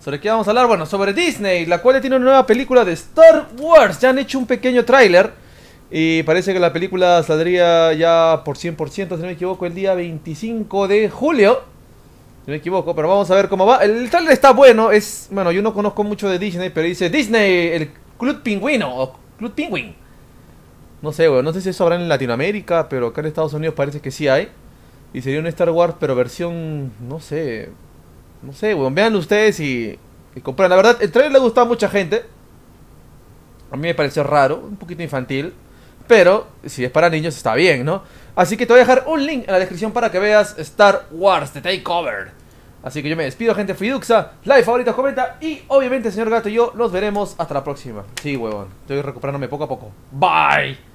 ¿Sobre qué vamos a hablar? Bueno, sobre Disney, la cual tiene una nueva película de Star Wars. Ya han hecho un pequeño tráiler. Y parece que la película saldría ya por 100%, si no me equivoco, el día 25 de julio. Si no me equivoco, pero vamos a ver cómo va. El tráiler está bueno, es... Bueno, yo no conozco mucho de Disney, pero dice Disney, el Club Pingüino, o Club No sé, weón, no sé si eso habrá en Latinoamérica, pero acá en Estados Unidos parece que sí hay. Y sería un Star Wars, pero versión, no sé, no sé, weón. Vean ustedes y, y compran. La verdad, el trailer le ha a mucha gente. A mí me pareció raro, un poquito infantil. Pero si es para niños está bien, ¿no? Así que te voy a dejar un link en la descripción para que veas Star Wars The Takeover. Así que yo me despido, gente Fiduxa. Like, favoritos, comenta. Y obviamente, señor gato y yo nos veremos hasta la próxima. Sí, huevón. Estoy recuperándome poco a poco. Bye.